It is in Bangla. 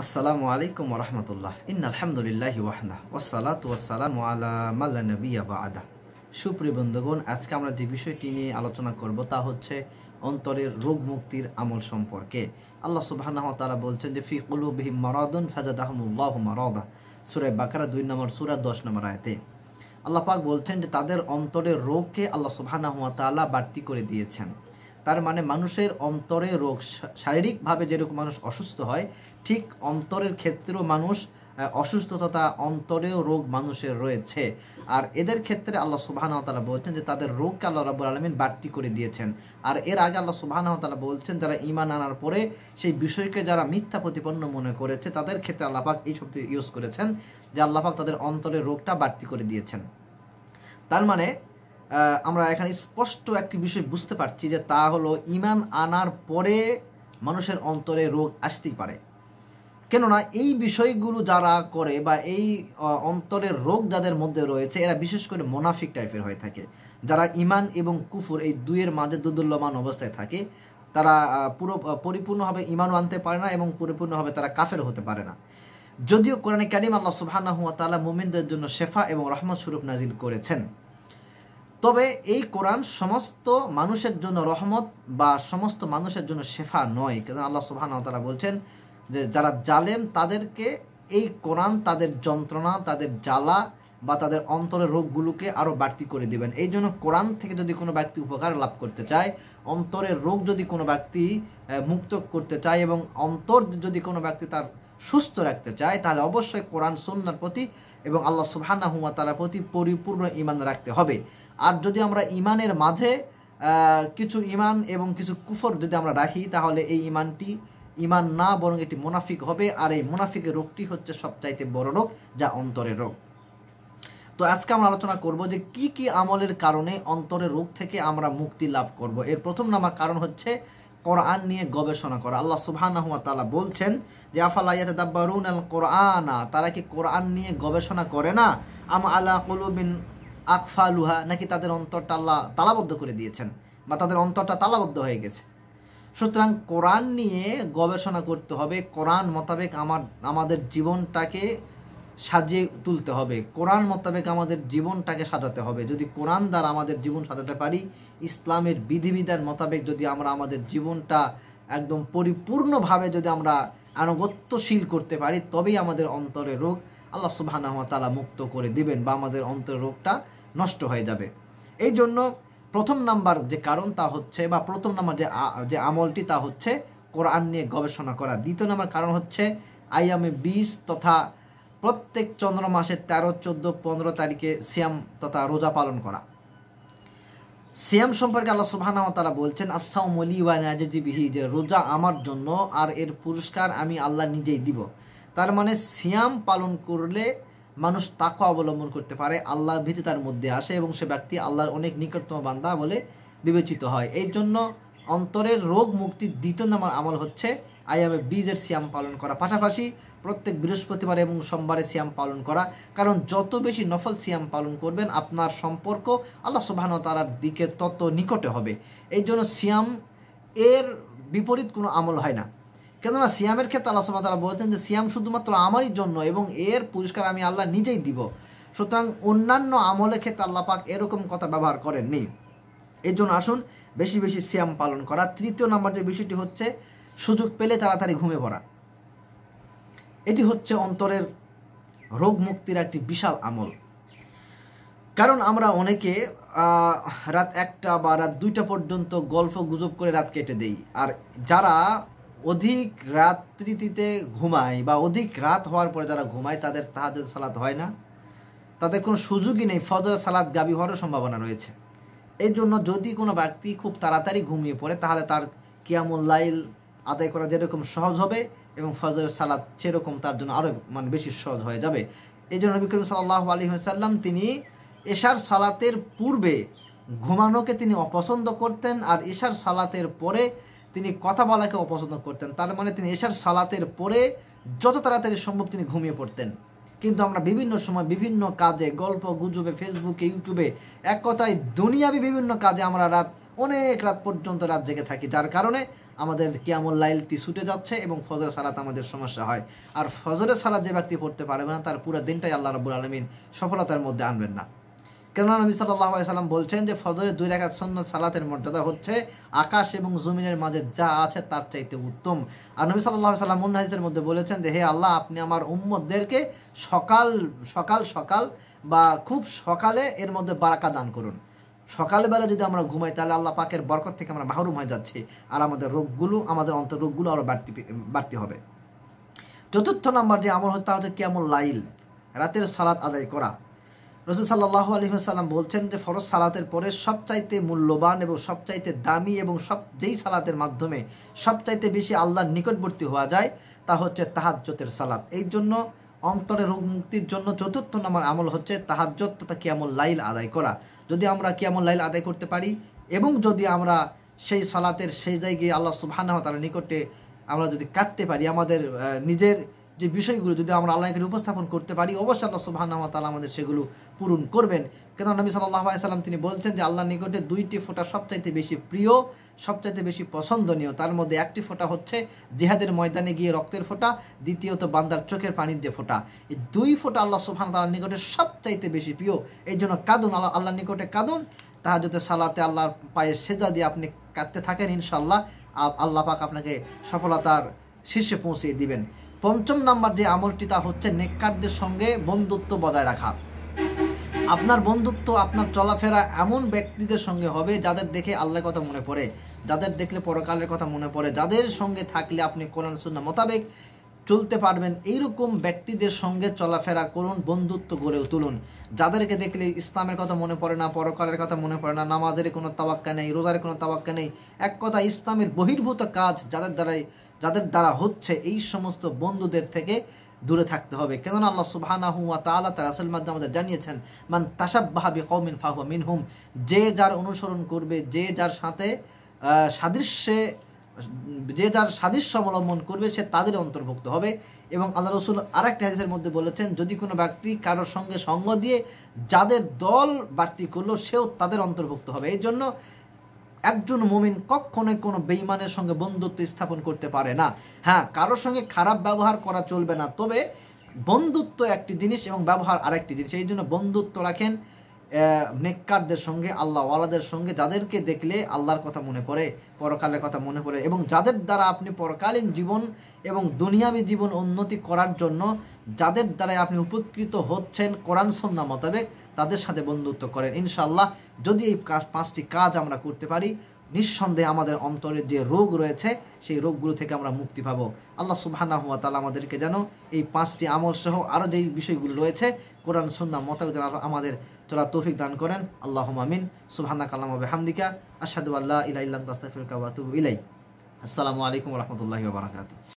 আসসালামু আলাইকুম রহমতুল্লাহ ইন আলহামদুলিল্লাহ ওয়াহনা ওসালাত ওয়াসালাম আলা মাল্লা নবী আবা আদা সুপ্রিয় বন্ধুগণ আজকে আমরা যে বিষয়টি নিয়ে আলোচনা করব তা হচ্ছে অন্তরের রোগ মুক্তির আমল সম্পর্কে আল্লাহ সুবাহ তারা বলছেন যে ফি কুলুবিহিম মারাদুন ফাজাদ আহমুল্লাহ মারাদা সুরায় বাকারা দুই নম্বর সুরা দশ নম্বর আয়তে আল্লাহ পাক বলছেন যে তাদের অন্তরের রোগকে আল্লাহ সুবাহ তালা বাড়তি করে দিয়েছেন তার মানে মানুষের অন্তরে রোগ শারীরিকভাবে যেরকম মানুষ অসুস্থ হয় ঠিক অন্তরের ক্ষেত্রেও মানুষ অসুস্থতা অন্তরেও রোগ মানুষের রয়েছে আর এদের ক্ষেত্রে আল্লাহ সুবাহানতালা বলছেন যে তাদের রোগকে আল্লাহ রাবুল আলমিন বাড়তি করে দিয়েছেন আর এর আগে আল্লাহ সুবাহানতালা বলছেন যারা ইমান আনার পরে সেই বিষয়কে যারা মিথ্যা প্রতিপন্ন মনে করেছে তাদের ক্ষেত্রে আল্লাহাক এই শব্দ ইউজ করেছেন যে আল্লাহাক তাদের অন্তরের রোগটা বাড়তি করে দিয়েছেন তার মানে আমরা এখানে স্পষ্ট একটি বিষয় বুঝতে পারছি যে তা হলো ইমান আনার পরে মানুষের অন্তরে রোগ আসতেই পারে কেননা এই বিষয়গুলো যারা করে বা এই অন্তরের রোগ যাদের মধ্যে রয়েছে এরা বিশেষ করে মোনাফিক টাইপের হয়ে থাকে যারা ইমান এবং কুফুর এই দুইয়ের মাঝে দুদুল্যমান অবস্থায় থাকে তারা পুরো পরিপূর্ণভাবে ইমানও আনতে পারে না এবং পরিপূর্ণভাবে তারা কাফের হতে পারে না যদিও কোরআনে কারিম আল্লাহ সুবাহ মোমিনদের জন্য শেফা এবং রহমত স্বরূপ নাজিল করেছেন তবে এই কোরআন সমস্ত মানুষের জন্য রহমত বা সমস্ত মানুষের জন্য শেফা নয় কেন আল্লাহ সুবাহ তারা বলছেন যে যারা জালেম তাদেরকে এই কোরআন তাদের যন্ত্রণা তাদের জ্বালা বা তাদের অন্তরের রোগগুলোকে আরও বাড়তি করে দিবেন এই জন্য কোরআন থেকে যদি কোনো ব্যক্তি উপকার লাভ করতে চায় অন্তরের রোগ যদি কোনো ব্যক্তি মুক্ত করতে চায় এবং অন্তর যদি কোনো ব্যক্তি তার সুস্থ রাখতে চায় তাহলে অবশ্যই কোরআন সন্ন্যার প্রতি এবং আল্লাহ সুবাহ তার প্রতি পরিপূর্ণ ইমান রাখতে হবে আর যদি আমরা ইমানের মাঝে কিছু ইমান এবং কিছু কুফর যদি আমরা রাখি তাহলে এই ইমানটি ইমান না বরং এটি মুনাফিক হবে আর এই মুনাফিকের রোগটি হচ্ছে সবচাইতে বড় রোগ যা অন্তরের রোগ তো আজকে আমরা আলোচনা করব যে কি কি আমলের কারণে অন্তরের রোগ থেকে আমরা মুক্তি লাভ করব এর প্রথম নামার কারণ হচ্ছে কোরআন নিয়ে গবেষণা করা আল্লাহ সুবহানাহু বলছেন যে আফালা ইয়াতাদাব্বারুন আল কোরআনা তারা কি কোরআন নিয়ে গবেষণা করে না আম আল্লাহ আকফা লুহা নাকি তাদের অন্তরটা আল্লাহ তালাবদ্ধ করে দিয়েছেন বা তাদের অন্তরটা তালাবদ্ধ হয়ে গেছে সুতরাং কোরআন নিয়ে গবেষণা করতে হবে কোরআন মোতাবেক আমার আমাদের জীবনটাকে সাজিয়ে তুলতে হবে কোরআন মোতাবেক আমাদের জীবনটাকে সাজাতে হবে যদি কোরআন দ্বারা আমাদের জীবন সাজাতে পারি ইসলামের বিধিবিধান মোতাবেক যদি আমরা আমাদের জীবনটা একদম পরিপূর্ণভাবে যদি আমরা আনুগত্যশীল করতে পারি তবেই আমাদের অন্তরে রোগ আল্লাহ সুবাহানা তালা মুক্ত করে দিবেন বা আমাদের অন্তর রোগটা নষ্ট হয়ে যাবে এই জন্য প্রথম নাম্বার যে কারণ তা হচ্ছে বা প্রথম নাম্বার যে যে আমলটি তা হচ্ছে কোরআন নিয়ে গবেষণা করা দ্বিতীয় নাম্বার কারণ হচ্ছে আইয়ামে বিশ তথা প্রত্যেক চন্দ্র মাসের তেরো চোদ্দো পনেরো তারিখে শ্যাম তথা রোজা পালন করা শ্যাম সম্পর্কে আল্লাহ সুবাহ তারা বলছেন আসাউমলি ওয়ানাজিবিহি যে রোজা আমার জন্য আর এর পুরস্কার আমি আল্লাহ নিজেই দিব তার মানে সিয়াম পালন করলে মানুষ তাকে অবলম্বন করতে পারে আল্লাহ ভীতি তার মধ্যে আসে এবং সে ব্যক্তি আল্লাহর অনেক নিকটতম বান্দা বলে বিবেচিত হয় এই জন্য অন্তরের রোগ মুক্তি দ্বিতীয় নামার আমল হচ্ছে আইয়ামে বীজের সিয়াম পালন করা পাশাপাশি প্রত্যেক বৃহস্পতিবার এবং সোমবারে সিয়াম পালন করা কারণ যত বেশি নফল সিয়াম পালন করবেন আপনার সম্পর্ক আল্লাহ সোভানো তালার দিকে তত নিকটে হবে এই জন্য সিয়াম এর বিপরীত কোনো আমল হয় না কেননা সিয়ামের ক্ষেত্রে আল্লাহ সুবাহ তারা বলছেন যে সিয়াম শুধুমাত্র আমারই জন্য এবং এর পুরস্কার আমি আল্লাহ নিজেই দিব সুতরাং অন্যান্য আমলে ক্ষেত্রে আল্লাহ পাক এরকম কথা ব্যবহার করেননি এর জন্য আসুন বেশি বেশি সিয়াম পালন করা তৃতীয় নম্বর যে বিষয়টি হচ্ছে সুযোগ পেলে তাড়াতাড়ি ঘুমে পড়া এটি হচ্ছে অন্তরের রোগ মুক্তির একটি বিশাল আমল কারণ আমরা অনেকে রাত একটা বা রাত দুইটা পর্যন্ত গল্প গুজব করে রাত কেটে দেই আর যারা অধিক রাত্রিতে ঘুমায় বা অধিক রাত হওয়ার পরে যারা ঘুমায় তাদের তাহাদের সালাত হয় না তাদের কোনো সুযোগই নেই ফজর সালাত গাবি হওয়ারও সম্ভাবনা রয়েছে এই জন্য যদি কোনো ব্যক্তি খুব তাড়াতাড়ি ঘুমিয়ে পড়ে তাহলে তার কিয়ামুল লাইল আদায় করা যেরকম সহজ হবে এবং ফজর সালাত সেরকম তার জন্য আরও মানে বেশি সহজ হয়ে যাবে এই জন্য বিক্রম করিম সাল্লাহ আলী সাল্লাম তিনি এশার সালাতের পূর্বে ঘুমানোকে তিনি অপছন্দ করতেন আর এশার সালাতের পরে তিনি কথা বলাকে অপছন্দ করতেন তার মানে তিনি এশার সালাতের পরে যত তাড়াতাড়ি সম্ভব তিনি ঘুমিয়ে পড়তেন কিন্তু আমরা বিভিন্ন সময় বিভিন্ন কাজে গল্প গুজবে ফেসবুকে ইউটিউবে এক কথায় দুনিয়াবি বিভিন্ন কাজে আমরা রাত অনেক রাত পর্যন্ত রাত জেগে থাকি যার কারণে আমাদের কিয়ামুল লাইলটি ছুটে যাচ্ছে এবং ফজরে সালাত আমাদের সমস্যা হয় আর ফজরে সালাত যে ব্যক্তি পড়তে পারবে না তার পুরো দিনটাই আল্লাহ রবুল আলমিন সফলতার মধ্যে আনবেন না কেননা নবী সাল্লাহ সাল্লাম বলছেন যে ফজরের দুই রেখা সন্ন্য সালাতের মর্যাদা হচ্ছে আকাশ এবং জমিনের মাঝে যা আছে তার চাইতে উত্তম আর নবী সাল্লাহ সাল্লাম উন্নাহিসের মধ্যে বলেছেন যে হে আল্লাহ আপনি আমার উম্মদেরকে সকাল সকাল সকাল বা খুব সকালে এর মধ্যে বারাকা দান করুন সকালবেলা যদি আমরা ঘুমাই তাহলে আল্লাহ পাকের বরকত থেকে আমরা মাহরুম হয়ে যাচ্ছি আর আমাদের রোগগুলো আমাদের অন্তর রোগগুলো আরও বাড়তি বাড়তি হবে চতুর্থ নাম্বার যে আমল হত্যা হচ্ছে কেমন লাইল রাতের সালাত আদায় করা রসুল সাল্লাহ আলহিহাসাল্লাম বলছেন যে ফরজ সালাতের পরে সবচাইতে মূল্যবান এবং সবচাইতে দামি এবং সব যেই সালাতের মাধ্যমে সবচাইতে বেশি আল্লাহর নিকটবর্তী হওয়া যায় তা হচ্ছে তাহাজ্যতের সালাত এই জন্য অন্তরে রোগ মুক্তির জন্য চতুর্থ নম্বর আমল হচ্ছে তাহাজ্যত তথা কিয়ামল লাইল আদায় করা যদি আমরা কিয়ামল লাইল আদায় করতে পারি এবং যদি আমরা সেই সালাতের সেই জায়গায় আল্লাহ সুবাহ তার নিকটে আমরা যদি কাঁদতে পারি আমাদের নিজের যে বিষয়গুলো যদি আমরা আল্লাহকে উপস্থাপন করতে পারি অবশ্যই আল্লাহ সুবাহান্না তালা আমাদের সেগুলো পূরণ করবেন কেন নবী সাল্লাহ আলাইসাল্লাম তিনি বলছেন যে আল্লাহ নিকটে দুইটি ফোঁটা সবচাইতে বেশি প্রিয় সবচাইতে বেশি পছন্দনীয় তার মধ্যে একটি ফোঁটা হচ্ছে জেহাদের ময়দানে গিয়ে রক্তের ফোঁটা দ্বিতীয়ত বান্দার চোখের পানির যে ফোঁটা এই দুই ফোঁটা আল্লাহ সুবহান তালার নিকটে সবচাইতে বেশি প্রিয় এই জন্য কাঁদুন আল্লাহ আল্লাহর নিকটে কাঁদুন যদি সালাতে আল্লাহর পায়ে সেজা দিয়ে আপনি কাঁদতে থাকেন ইনশাল্লাহ আল্লাহ পাক আপনাকে সফলতার শীর্ষে পৌঁছিয়ে দিবেন পঞ্চম নাম্বার যে আমলটি তা হচ্ছে নেককারদের সঙ্গে বন্ধুত্ব বজায় রাখা আপনার বন্ধুত্ব আপনার চলাফেরা এমন ব্যক্তিদের সঙ্গে হবে যাদের দেখে আল্লাহর কথা মনে পড়ে যাদের দেখলে পরকালের কথা মনে পড়ে যাদের সঙ্গে থাকলে আপনি কোরআন সুন্না মোতাবেক চলতে পারবেন এইরকম ব্যক্তিদের সঙ্গে চলাফেরা করুন বন্ধুত্ব গড়ে তুলুন যাদেরকে দেখলে ইসলামের কথা মনে পড়ে না পরকালের কথা মনে পড়ে না নামাজের কোনো তাবাক্কা নেই রোজার কোনো তাবাক্কা নেই এক কথা ইসলামের বহির্ভূত কাজ যাদের দ্বারাই যাদের দ্বারা হচ্ছে এই সমস্ত বন্ধুদের থেকে দূরে থাকতে হবে কেননা আল্লাহ সুবহানাহু ওয়া তাআলা তার আসল মাধ্যমে আমাদের জানিয়েছেন মান তাসাব্বাহা কৌমিন ফাহু মিনহুম যে যার অনুসরণ করবে যে যার সাথে সাদৃশ্যে যে যার সাদৃশ্য অবলম্বন করবে সে তাদের অন্তর্ভুক্ত হবে এবং আল্লাহ রসুল আর একটা হাদিসের মধ্যে বলেছেন যদি কোনো ব্যক্তি কারোর সঙ্গে সঙ্গ দিয়ে যাদের দল বাড়তি করলো সেও তাদের অন্তর্ভুক্ত হবে এই জন্য একজন মুমিন কখনোই কোনো বেইমানের সঙ্গে বন্ধুত্ব স্থাপন করতে পারে না হ্যাঁ কারোর সঙ্গে খারাপ ব্যবহার করা চলবে না তবে বন্ধুত্ব একটি জিনিস এবং ব্যবহার আরেকটি জিনিস এই জন্য বন্ধুত্ব রাখেন নেককারদের সঙ্গে আল্লাহ ওয়ালাদের সঙ্গে যাদেরকে দেখলে আল্লাহর কথা মনে পড়ে পরকালের কথা মনে পড়ে এবং যাদের দ্বারা আপনি পরকালীন জীবন এবং দুনিয়াবি জীবন উন্নতি করার জন্য যাদের দ্বারা আপনি উপকৃত হচ্ছেন কোরআন সন্না মোতাবেক তাদের সাথে বন্ধুত্ব করেন ইনশাল্লাহ যদি এই কাজ পাঁচটি কাজ আমরা করতে পারি নিঃসন্দেহে আমাদের অন্তরের যে রোগ রয়েছে সেই রোগগুলো থেকে আমরা মুক্তি পাবো আল্লাহ সুবাহানা হুয়া তালা আমাদেরকে যেন এই পাঁচটি আমল সহ আরও যেই বিষয়গুলো রয়েছে কোরআন সুন্না মোতাবেক আমাদের তোরা তৌফিক দান করেন আল্লাহ মামিন সুবহানা কালাম হামদিকা আসাদু আল্লাহ ইলাইল্লা তাস্তাফির ইলাই আসসালামু আলাইকুম রহমতুল্লাহি বারাকাতু